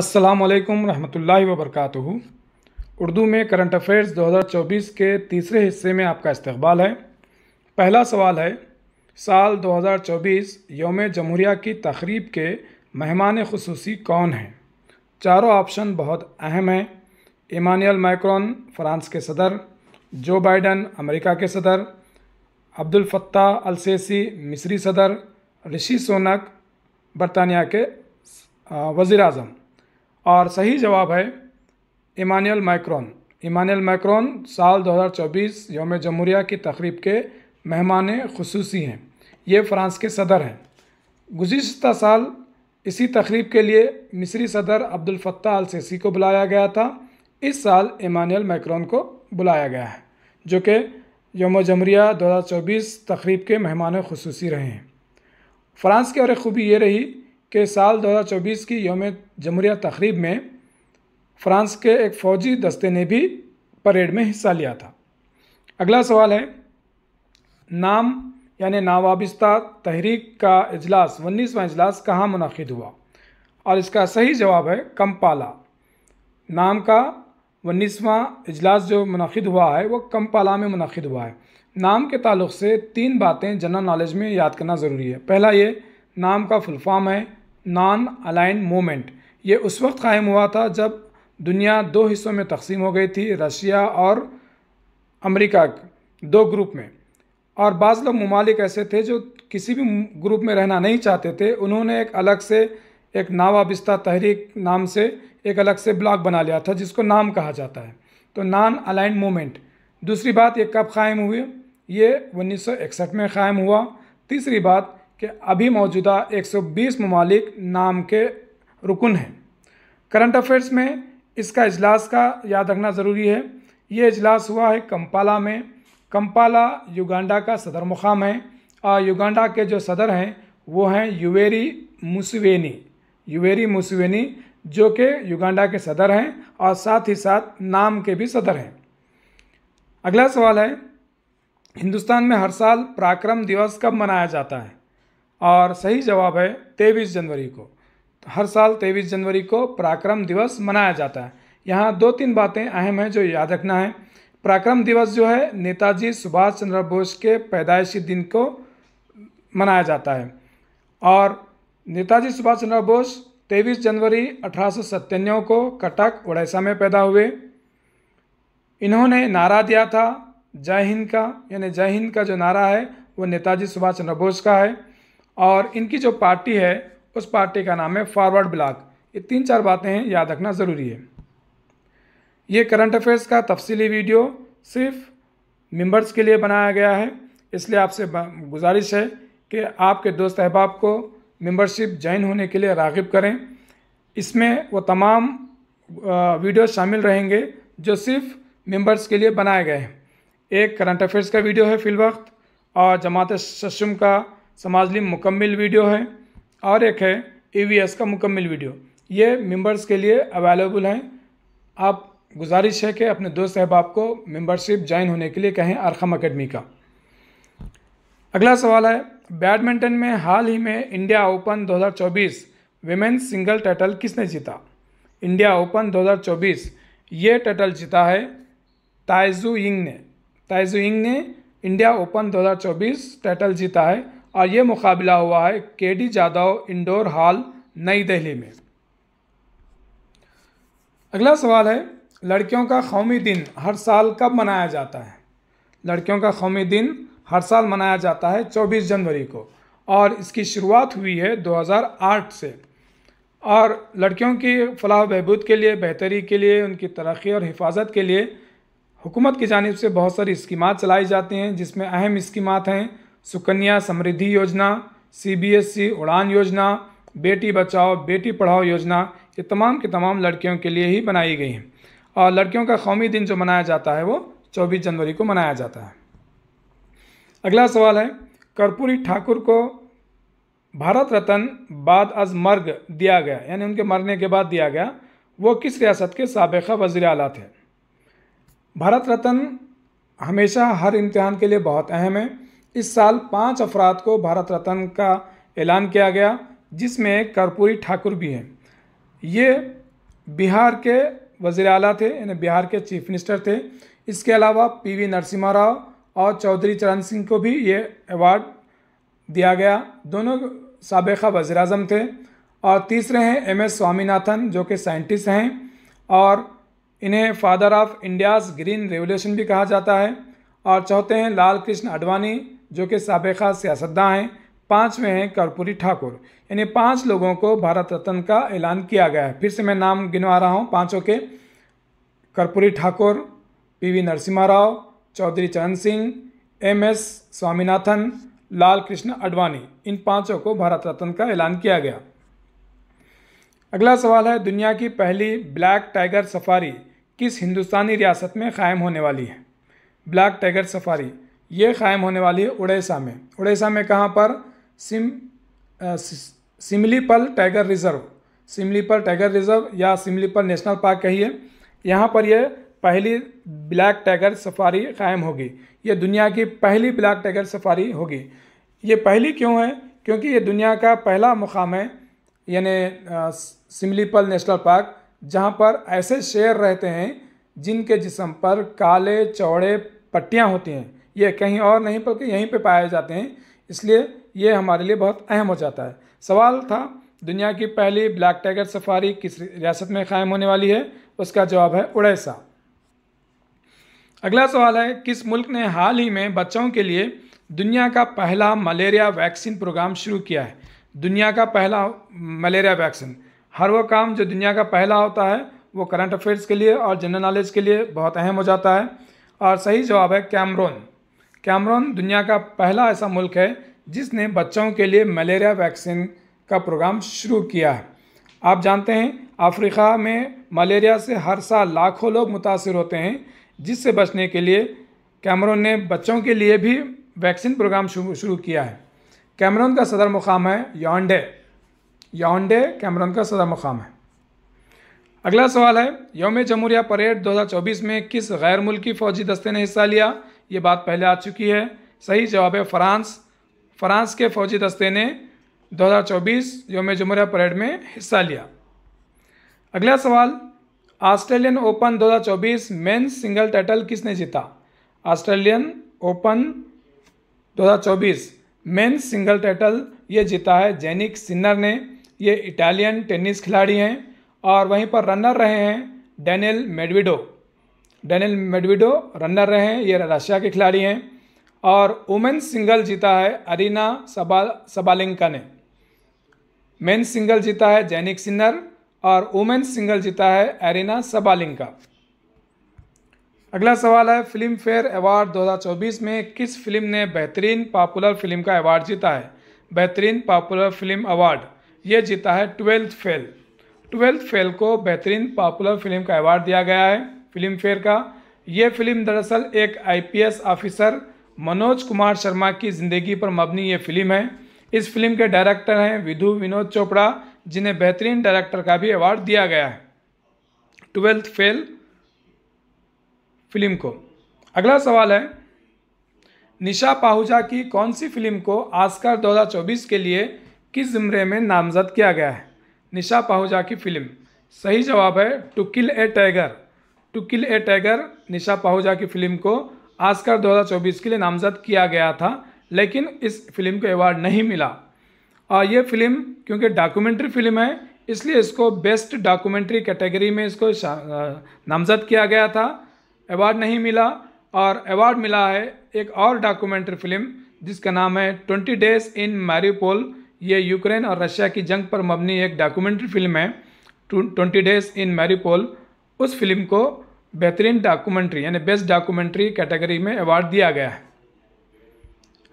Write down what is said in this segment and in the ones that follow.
अस्सलाम रहमतुल्लाहि वबरकatuह उर्दू में करंट अफेयर्स 2024 के तीसरे हिस्से में आपका इस्तकबाल है पहला सवाल है साल 2024 योम जमहूरिया की तकरीब के मेहमान खसूसी कौन हैं चारों ऑप्शन बहुत अहम हैं इमानुअल मैक्रॉन फ्रांस के सदर जो बाइडन अमेरिका के सदर अब्दुल फत्ताह अलसेसी मिस्री सदर ऋषि सोनक बरतानिया के वज़ी अजम और सही जवाब है इमानुअल माइक्रोन इमानुअल मैक्रॉन साल 2024 योम जमहूरिया की तकरीब के मेहमान खसूसी हैं ये फ्रांस के सदर हैं गुज्त साल इसी तकरीब के लिए मिस्री सदर अब्दुल फत्ताह अल सीसी को बुलाया गया था इस साल इमानुअल मैक्रॉन को बुलाया गया है जो कि योम जमहूरिया 2024 तकरीब के मेहमान खसूसी रहे हैं फ्रांस की और एक खूबी ये रही कि साल 2024 की योम जमहूरिया तकरीब में फ्रांस के एक फ़ौजी दस्ते ने भी परेड में हिस्सा लिया था अगला सवाल है नाम यानि नावाबिस्ता तहरीक का अजलास उन्नीसवा इजलास कहाँ मुनद हुआ और इसका सही जवाब है कम्पाला नाम का उन्नीसवा इजलास जो मुनद हुआ है वो कम्पाला में मुनद हुआ है नाम के ताल्लुक से तीन बातें जनरल नॉलेज में याद करना ज़रूरी है पहला ये नाम का फुलफाम है नॉन अलाइन मूवमेंट ये उस वक्त कायम हुआ था जब दुनिया दो हिस्सों में तकसीम हो गई थी रशिया और अमेरिका दो ग्रुप में और बाज़ लोग ममालिक ऐसे थे जो किसी भी ग्रुप में रहना नहीं चाहते थे उन्होंने एक अलग से एक नावाबिस्ता तहरीक नाम से एक अलग से ब्लॉक बना लिया था जिसको नाम कहा जाता है तो नॉन अलाइन मूवमेंट दूसरी बात ये कब कायम हुई ये 1961 में कायम हुआ तीसरी बात के अभी मौजूदा 120 ममालिक नाम के रुकन हैं करंट अफेयर्स में इसका इजलास का याद रखना ज़रूरी है ये इजलास हुआ है कंपाला में कंपाला युगांडा का सदर मुकाम है और युगांडा के जो सदर हैं वो हैं युवेरी मुसवेनी युवेरी मुसवेनी जो कि युगांडा के सदर हैं और साथ ही साथ नाम के भी सदर हैं अगला सवाल है हिंदुस्तान में हर साल पराक्रम दिवस कब मनाया जाता है और सही जवाब है तेईस जनवरी को हर साल तेईस जनवरी को पराक्रम दिवस मनाया जाता है यहाँ दो तीन बातें अहम हैं जो याद रखना है पराक्रम दिवस जो है नेताजी सुभाष चंद्र बोस के पैदाइशी दिन को मनाया जाता है और नेताजी सुभाष चंद्र बोस तेईस जनवरी अठारह को कटक उड़ीसा में पैदा हुए इन्होंने नारा दिया था जय हिंद का यानी जय हिंद का जो नारा है वो नेताजी सुभाष चंद्र बोस का है और इनकी जो पार्टी है उस पार्टी का नाम है फॉरवर्ड ब्लॉक ये तीन चार बातें हैं याद रखना ज़रूरी है ये करंट अफेयर्स का तफसीली वीडियो सिर्फ मेंबर्स के लिए बनाया गया है इसलिए आपसे गुजारिश है कि आपके दोस्त अहबाब को मेंबरशिप ज्वाइन होने के लिए रागिब करें इसमें वो तमाम वीडियो शामिल रहेंगे जो सिर्फ मेंबर्स के लिए बनाए गए हैं एक करंट अफेयर्स का वीडियो है वक्त और जमात शशम का समाजली मुकम्मिल वीडियो है और एक है ई का मुकम्मिल वीडियो ये मेंबर्स के लिए अवेलेबल हैं आप गुजारिश है कि अपने दोस्त अहबाब को मेंबरशिप ज्वाइन होने के लिए कहें अरखम अकेडमी का अगला सवाल है बैडमिंटन में हाल ही में India Open 2024 women's single title किसने जीता इंडिया ओपन 2024 ये टाइटल जीता है ताइजू यिंग ने ताइजू यिंग ने इंडिया ओपन 2024 टाइटल जीता है और ये मुकाबला हुआ है के डी जादव इंडोर हॉल नई दिल्ली में अगला सवाल है लड़कियों का कौमी दिन हर साल कब मनाया जाता है लड़कियों का कौमी दिन हर साल मनाया जाता है 24 जनवरी को और इसकी शुरुआत हुई है 2008 से और लड़कियों की फलाह बहबूद के लिए बेहतरी के लिए उनकी तरक्की और हिफाजत के लिए हुकूमत की जानब से बहुत सारी स्कीमात चलाई जाती हैं जिसमें अहम स्कीमात हैं सुकन्या समृद्धि योजना सीबीएसई e उड़ान योजना बेटी बचाओ बेटी पढ़ाओ योजना ये तमाम के तमाम लड़कियों के लिए ही बनाई गई हैं और लड़कियों का कौमी दिन जो मनाया जाता है वो 24 जनवरी को मनाया जाता है अगला सवाल है कर्पूरी ठाकुर को भारत रत्न बाद अज मर्ग दिया गया यानी उनके मरने के बाद दिया गया वो किस रियासत के सबका वज़ी अला थे भारत रत्न हमेशा हर इम्तहान के लिए बहुत अहम है इस साल पाँच अफराद को भारत रत्न का ऐलान किया गया जिसमें कर्पूरी ठाकुर भी हैं ये बिहार के वजीर अला थे यानी बिहार के चीफ मिनिस्टर थे इसके अलावा पीवी नरसिम्हा राव और चौधरी चरण सिंह को भी ये अवार्ड दिया गया दोनों सबका वज़ी अजम थे और तीसरे हैं एम एस स्वामीनाथन जो कि साइंटिस्ट हैं और इन्हें father of India's green revolution भी कहा जाता है और चौथे हैं लाल कृष्ण अडवाणी जो कि सबका सियासतदान हैं पाँचवें हैं कर्पूरी ठाकुर यानी पाँच लोगों को भारत रत्न का ऐलान किया गया है फिर से मैं नाम गिनवा रहा हूँ पाँचों के Karpoori Thakur PV Narasimha Rao Chaudhary Charan Singh M S Swaminathan Lal Krishna Advani इन पांचों को भारत रत्न का ऐलान किया गया अगला सवाल है दुनिया की पहली ब्लैक टाइगर सफारी किस हिंदुस्तानी रियासत में कायम होने वाली है ब्लैक टाइगर सफारी ये कायम होने वाली है उड़ीसा में उड़ीसा में कहाँ पर सिम Similipal tiger reserve Similipal tiger reserve या सिमलीपल नेशनल पार्क कहिए यहाँ पर यह पहली ब्लैक टाइगर सफारी कायम होगी ये दुनिया की पहली ब्लैक टाइगर सफारी होगी ये पहली क्यों है क्योंकि ये दुनिया का पहला मुकाम है यानी सिमलीपल नेशनल पार्क जहाँ पर ऐसे शेर रहते हैं जिनके जिसम पर काले चौड़े पट्टियाँ होती हैं ये कहीं और नहीं बल्कि यहीं पे पाए जाते हैं इसलिए ये हमारे लिए बहुत अहम हो जाता है सवाल था दुनिया की पहली ब्लैक टाइगर सफारी किस रियासत में कायम होने वाली है उसका जवाब है उड़ैसा अगला सवाल है किस मुल्क ने हाल ही में बच्चों के लिए दुनिया का पहला मलेरिया वैक्सीन प्रोग्राम शुरू किया है दुनिया का पहला मलेरिया वैक्सीन हर वो काम जो दुनिया का पहला होता है वो करंट अफेयर्स के लिए और जनरल नॉलेज के लिए बहुत अहम हो जाता है और सही जवाब है कैमरोन कैमरन दुनिया का पहला ऐसा मुल्क है जिसने बच्चों के लिए मलेरिया वैक्सीन का प्रोग्राम शुरू किया है आप जानते हैं अफ्रीका में मलेरिया से हर साल लाखों लोग मुतासर होते हैं जिससे बचने के लिए कैमरन ने बच्चों के लिए भी वैक्सीन प्रोग्राम शुरू किया है कैमरन का सदर मुकाम है योंडे योंडे कैमरन का सदर मुकाम है अगला सवाल है योम जमहूरिया परेड 2024 में किस गैर मुल्की फ़ौजी दस्ते ने हिस्सा लिया ये बात पहले आ चुकी है सही जवाब है फ्रांस फ्रांस के फौजी दस्ते ने 2024 योम जमहूरिया परेड में हिस्सा लिया अगला सवाल Australian Open 2024 men's single title किसने जीता Australian Open 2024 men's single title ये जीता है जैनिक सिन्नर ने ये इटालियन टेनिस खिलाड़ी हैं और वहीं पर रनर रहे हैं Daniel Medvedev Daniil Medvedev runner रहे हैं ये रशिया के खिलाड़ी हैं और वुमेन्स सिंगल जीता है अरीना सबा सबालिंका ने मेन्स सिंगल जीता है जैनिक सिन्नर और वुमेन्स सिंगल जीता है एरिना सबालिंका अगला सवाल है फिल्म फेयर अवार्ड 2024 में किस फिल्म ने बेहतरीन पॉपुलर फिल्म का अवार्ड जीता है बेहतरीन पॉपुलर फिल्म अवार्ड ये जीता है ट्वेल्थ फेल ट्वेल्थ फेल को बेहतरीन पॉपुलर फिल्म का अवार्ड दिया गया है फिल्म फेयर का यह फिल्म दरअसल एक आईपीएस ऑफिसर मनोज कुमार शर्मा की ज़िंदगी पर मबनी यह फिल्म है इस फिल्म के डायरेक्टर हैं विधु विनोद चोपड़ा जिन्हें बेहतरीन डायरेक्टर का भी अवार्ड दिया गया है ट्वेल्थ फेल फिल्म को अगला सवाल है निशा पाहुजा की कौन सी फिल्म को आस्कर 2024 के लिए किस ज़िमरे में नामजद किया गया है निशा पाहुजा की फिल्म सही जवाब है to kill a tiger to kill a tiger Nisha Pahuja की फिल्म को आस्कर 2024 के लिए नामजद किया गया था लेकिन इस फिल्म को अवार्ड नहीं मिला और ये फिल्म क्योंकि डॉक्यूमेंट्री फिल्म है इसलिए इसको बेस्ट डॉक्यूमेंट्री कैटेगरी में इसको नामजद किया गया था अवार्ड नहीं मिला और अवार्ड मिला है एक और डॉक्यूमेंट्री फिल्म जिसका नाम है ट्वेंटी डेज इन मैरीपोल ये यूक्रेन और रशिया की जंग पर मबनी एक डॉक्यूमेंट्री फिल्म है ट्वेंटी डेज इन मैरीपोल उस फिल्म को बेहतरीन डॉक्यूमेंट्री यानी बेस्ट डॉक्यूमेंट्री कैटेगरी में अवार्ड दिया गया है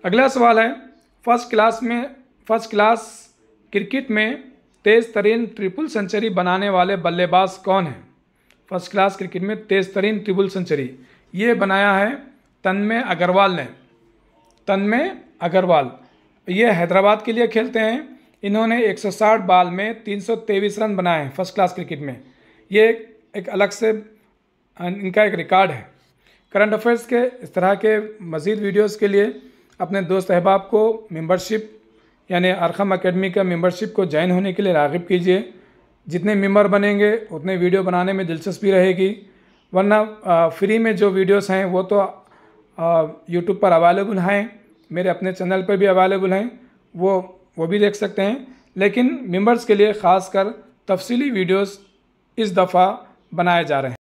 अगला सवाल है फर्स्ट क्लास में फर्स्ट क्लास क्रिकेट में तेज़ तरीन ट्रिपल सेंचुरी बनाने वाले बल्लेबाज कौन हैं फर्स्ट क्लास क्रिकेट में तेज़ तरीन ट्रिपल सेंचुरी ये बनाया है तन्मय अग्रवाल ने तन्मय अग्रवाल ये हैदराबाद के लिए खेलते हैं इन्होंने 160 बॉल में तीन रन बनाए हैं फर्स्ट क्लास क्रिकेट में ये एक अलग से इनका एक रिकॉर्ड है करंट अफेयर्स के इस तरह के मज़ीद वीडियोज़ के लिए अपने दोस्त अहबाब को मेम्बरशिप यानी अरखम अकेडमी का मेम्बरशिप को ज्वाइन होने के लिए रागब कीजिए जितने मेम्बर बनेंगे उतने वीडियो बनाने में दिलचस्पी रहेगी वरना फ्री में जो वीडियोस हैं वो तो यूट्यूब पर अवेलेबल हैं मेरे अपने चैनल पर भी अवेलेबल हैं वो वो भी देख सकते हैं लेकिन मेम्बर्स के लिए ख़ास कर तफसली वीडियोज़ इस दफ़ा बनाए जा रहे हैं